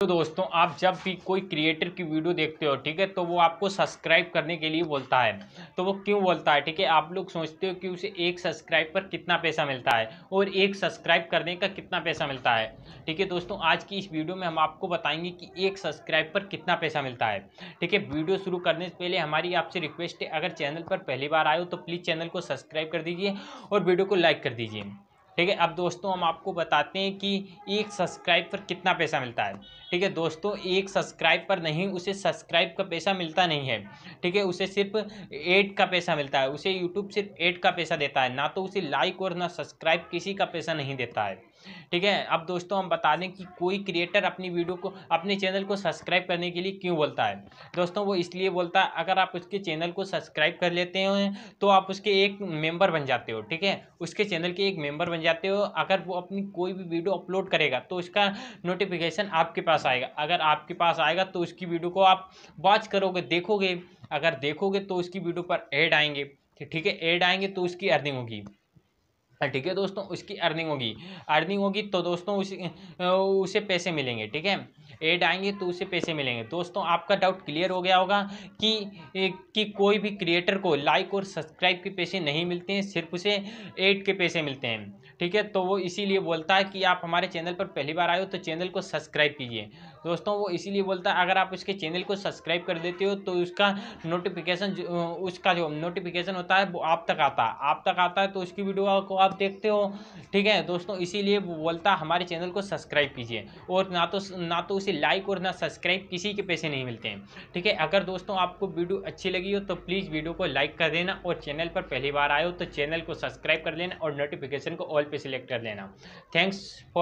तो दोस्तों आप जब भी कोई क्रिएटर की वीडियो देखते हो ठीक है तो वो आपको सब्सक्राइब करने के लिए बोलता है तो वो क्यों बोलता है ठीक है आप लोग सोचते हो कि उसे एक सब्सक्राइब पर कितना पैसा मिलता है और एक सब्सक्राइब करने का कितना पैसा मिलता है ठीक है दोस्तों आज की इस वीडियो में हम आपको बताएंगे कि एक सब्सक्राइब पर कितना पैसा मिलता है ठीक है वीडियो शुरू करने से पहले हमारी आपसे रिक्वेस्ट है अगर चैनल पर पहली बार आए हो तो प्लीज़ चैनल को सब्सक्राइब कर दीजिए और वीडियो को लाइक कर दीजिए ठीक है अब दोस्तों हम आपको बताते हैं कि एक सब्सक्राइब पर कितना पैसा मिलता है ठीक है दोस्तों एक सब्सक्राइब पर नहीं उसे सब्सक्राइब का पैसा मिलता नहीं है ठीक है उसे सिर्फ एड का पैसा मिलता है उसे यूट्यूब सिर्फ एड का पैसा देता है ना तो उसे लाइक और ना सब्सक्राइब किसी का पैसा नहीं देता है ठीक है हम्म। अब दोस्तों हम बता दें कि कोई क्रिएटर अपनी वीडियो को अपने चैनल को सब्सक्राइब करने के लिए क्यों बोलता है दोस्तों वो इसलिए बोलता है अगर आप उसके चैनल को सब्सक्राइब कर लेते हो तो आप उसके एक मेंबर बन जाते हो ठीक है उसके चैनल के एक मेंबर बन जाते हो अगर वो अपनी कोई भी वीडियो अपलोड करेगा तो उसका नोटिफिकेशन आपके पास आएगा अगर आपके पास आएगा तो उसकी वीडियो को आप वॉच करोगे देखोगे अगर देखोगे तो उसकी वीडियो पर एड आएंगे ठीक है एड आएंगे तो उसकी अर्निंग होगी हाँ, ठीक है दोस्तों उसकी अर्निंग होगी अर्निंग होगी तो दोस्तों उसे उसे पैसे मिलेंगे ठीक है एड आएंगे तो उसे पैसे मिलेंगे दोस्तों आपका डाउट क्लियर हो गया होगा कि कि कोई भी क्रिएटर को लाइक और सब्सक्राइब के पैसे नहीं मिलते हैं सिर्फ उसे एड के पैसे मिलते हैं ठीक है तो वो इसीलिए बोलता है कि आप हमारे चैनल पर पहली बार आए हो तो चैनल को सब्सक्राइब कीजिए दोस्तों वो इसीलिए बोलता है अगर आप उसके चैनल को सब्सक्राइब कर देते हो तो उसका नोटिफिकेशन उसका जो नोटिफिकेशन होता है वो आप तक आता है आप तक आता है तो उसकी वीडियो को आप देखते हो ठीक है दोस्तों इसीलिए वो बोलता है हमारे चैनल को सब्सक्राइब कीजिए और ना तो ना तो उसे लाइक और ना सब्सक्राइब किसी के पैसे नहीं मिलते हैं ठीक है अगर दोस्तों आपको वीडियो अच्छी लगी हो तो प्लीज़ वीडियो को लाइक कर देना और चैनल पर पहली बार आए हो तो चैनल को सब्सक्राइब कर लेना और नोटिफिकेशन को ऑल पे सिलेक्ट कर लेना थैंक्स फॉर